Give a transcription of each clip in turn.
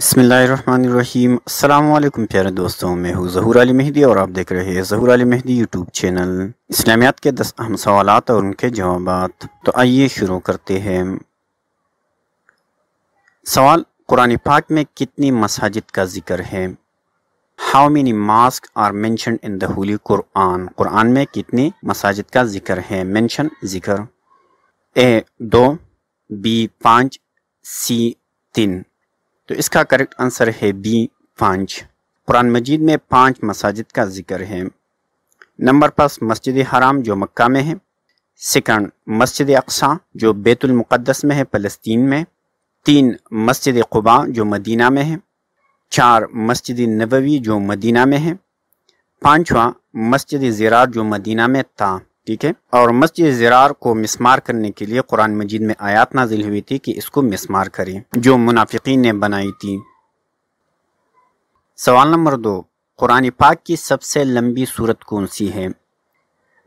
बसमीम् अल्लाम प्यारे दोस्तों मैं हूँ जहूर अली मेहदी और आप देख रहे हैं जहूर अली मेहदी यूट्यूब चैनल इस्लामियात के दस अहम सवाल और उनके जवाब तो आइए शुरू करते हैं सवाल कुरान पाक में कितनी मसाजिद का जिक्र है how many mosques are mentioned in the holy Quran कुरान में कितनी मसाजिद का जिक्र है मैंशन जिक्र ए दो बी पाँच सी तीन तो इसका करेक्ट आंसर है बी पाँच कुरान मजीद में पाँच मसाजिद का जिक्र है नंबर पाँच मस्जिद हराम जो मक्का में है सेकंड मस्जिद अक्सा जो बैतुलमक़दस में है फ़लस्तीन में तीन मस्जिद कुबा जो मदीना में है चार मस्जिद नबवी जो मदीना में है पाँचवा मस्जिद ज़रार जो मदीना में था ठीक है और मस्जिद ज़रार को मिसमार करने के लिए कुरान मजीद में आयात नाजिल हुई थी कि इसको मिसमार करें जो मुनाफिकीन ने बनाई थी सवाल नंबर दो कुरान पाक की सबसे लंबी सूरत कौन सी है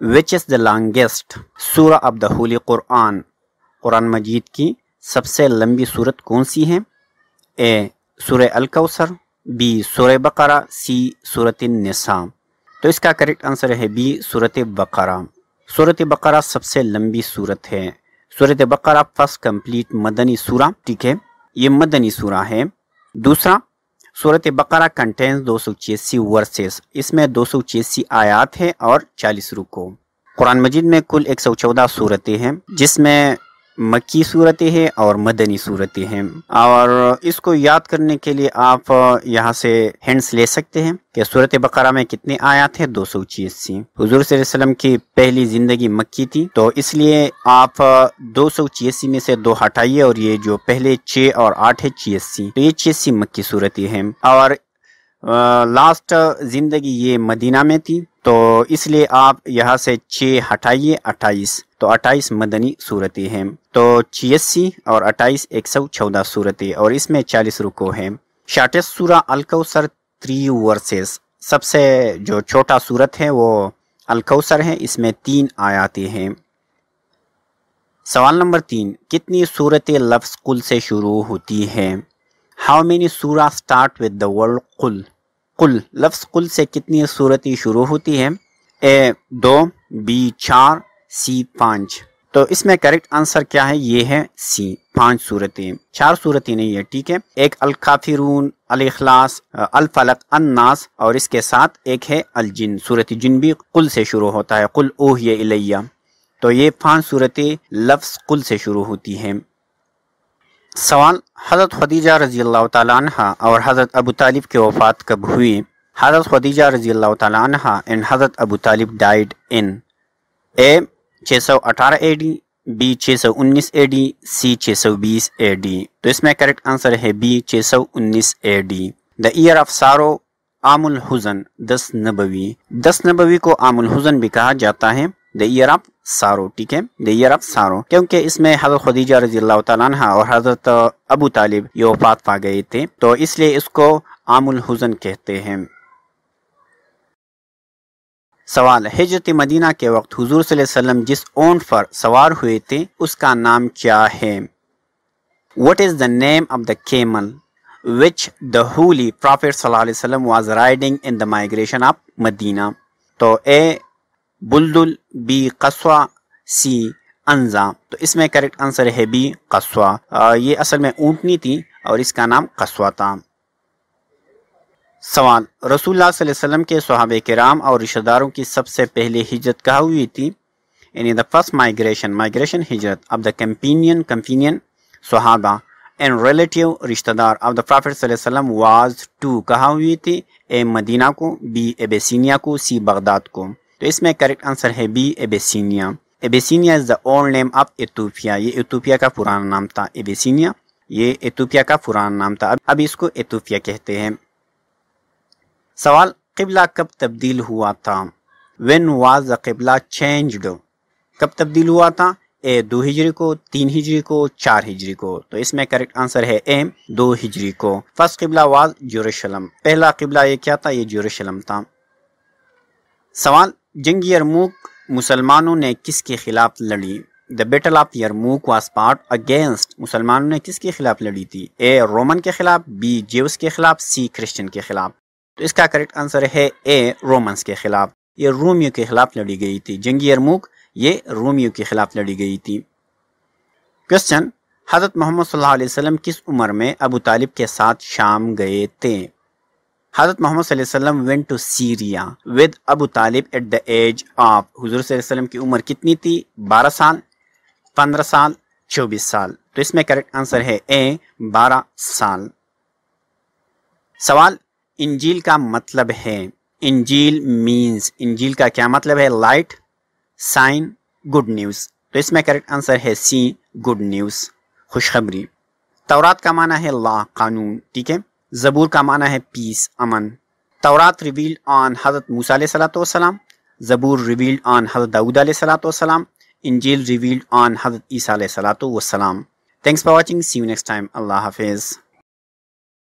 विच इज़ द लॉन्गेस्ट सूर अब द कुरान कुरान मजीद की सबसे लंबी सूरत कौन सी है ए सुर अलकौसर बी सुर बकरा सी सूरत निसा तो इसका करेक्ट आंसर है बी सूरत बकरा सूरत बकरा सबसे लंबी सूरत है सूरत बकरा फर्स्ट कंप्लीट मदनी सूरा ठीक है ये मदनी सूरा है दूसरा सूरत बकरा कंटेंस दो सौ छियासी वर्सेस इसमें दो सौ छियासी आयात है और चालीस रुको कुरान मजिद में कुल एक सौ चौदह सूरतें हैं जिसमें मक्की सूरतें हैं और मदनी सूरतें हैं और इसको याद करने के लिए आप यहाँ से हिंट्स ले सकते हैं कि सूरत बकरा में कितने आयात हैं दो सौ छियासी हजूर सल्लम की पहली जिंदगी मक्की थी तो इसलिए आप दो सौ छियासी में से दो हटाइए और ये जो पहले छः और आठ है छियासी तो ये छियासी मक्की सूरती हैं और लास्ट जिंदगी ये मदीना में थी तो इसलिए आप यहाँ से छ हटाइए अट्ठाईस तो अट्ठाईस मदनी सूरतें हैं तो छियासी और अट्ठाईस एक सौ चौदह सूरतें और इसमें चालीस रुको हैं शाटेस सूरा अलकौसर थ्री वर्सेस सबसे जो छोटा सूरत है वो अलकौसर है इसमें तीन आयातें हैं सवाल नंबर तीन कितनी सूरतें लफ्ज़ कुल से शुरू होती हैं how many sura start with the word कुल कुल लफ्स कुल से कितनी सूरतें शुरू होती है ए दो बी चार सी पाँच तो इसमें करेक्ट आंसर क्या है ये है सी पांच सूरतें चार सूरतें नहीं है ठीक है एक अल काफिरून अल इखलास अल फलक अन्नास और इसके साथ एक है अल जिन सूरत जिन भी कुल से शुरू होता है कुल ओह ये इलैया तो ये पांच सूरतें लफ्ज़ कुल से शुरू होती हैं सवाल हज़रत खदीजा रजी अल्लाह तह और हज़रत अबू तालिब की वफ़ात कब हुई हज़रत खदीजा रजी अल्लाह तह एंड हज़रत अबू तालिब डाइड इन ए 618 सौ अठारह बी 619 सौ उन्नीस सी 620 सौ बीस तो इसमें करेक्ट आंसर है बी 619 सौ उन्नीस द ईयर ऑफ सारो आमुल हुजन दस नबवी दस नबवी को आमुल हुजन भी कहा जाता है द ईयर ऑफ सारो ठीक है द ईयर ऑफ सारो क्योंकि इसमें हजरत खदीजा रजील तहा और हजरत अबू तालिब ये वफात पा गए थे तो इसलिए इसको आमुल हुजन कहते हैं सवाल हिजरत मदीना के वक्त हुजूर वसल्लम जिस ओन पर सवार हुए थे उसका नाम क्या है what is the name of the camel which the holy prophet सल्लल्लाहु अलैहि वसल्लम was riding in the migration of Medina तो A Buldul B Qaswa C Anja तो इसमें करेक्ट आंसर है बी कस्वा ये असल में ऊँटनी थी और इसका नाम कस्वा था सवाल रसूल वसल्लम के सहाब कराम और रिश्तेदारों की सबसे पहले हिजरत कहा हुई थी यानी द फर्स्ट माइग्रेशन माइग्रेशन हिजरत अब द कम्पिनियन कंपेनियन सुहाबा एंड रिलेटिव रिश्तेदार अब द प्रॉफिट वसल्लम वाज टू कहा हुई थी ए मदीना को बी एबेसिनिया को सी बगदाद को तो इसमें करेक्ट आंसर है B Abyssinia Abyssinia is the old name of Ethiopia ये एतोपिया का पुराना नाम था एबेसिनिया ये एतोपिया का पुराना नाम था अब इसको एतोपिया कहते हैं सवाल किबला कब तब्दील हुआ था when was the qibla changed कब तब्दील हुआ था ए दो हिजरी को तीन हिजरी को चार हिजरी को तो इसमें करेक्ट आंसर है एम दो हिजरी को फर्स्ट किबला वाज जोरूशलम पहला किबला ये क्या था ये जोरूशलम था सवाल जंग यरमूक मुसलमानों ने किसके खिलाफ लड़ी the battle of Yarmouk was part against मुसलमानों ने किसके खिलाफ लड़ी थी ए रोमन के खिलाफ बी जेवस के खिलाफ सी क्रिश्चियन के खिलाफ तो इसका करेक्ट आंसर है ए रोम के खिलाफ ये रोमियो के खिलाफ लड़ी गई थी जंग यरमूक ये रोमियो के खिलाफ लड़ी गई थी क्वेश्चन हजरत मोहम्मद सल्लल्लाहु अलैहि वसल्लम किस उम्र में अबू तालिब के साथ शाम गए थे हजरत Mohammad sallam went to Syria with Abu Talib at the age of हुजूर की उम्र कितनी थी 12 साल 15 साल 24 साल तो इसमें करेक्ट आंसर है ए 12 साल सवाल इंजील का मतलब है इंजील मींस इंजील का क्या मतलब है लाइट साइन गुड न्यूज़ तो इसमें करेक्ट आंसर है सी गुड न्यूज़ खुशखबरी तौरात का माना है ला कानून ठीक है ज़बूर का माना है पीस अमन तौरात रिवील्ड ऑन हज़रत मूसा सलाम ज़बूर रिवील्ड ऑन हज़रत दाऊद सलाम इंजील रिवील्ड ऑन हज़रत ईसा सलाम thanks for watching see you next time अल्लाह हाफिज़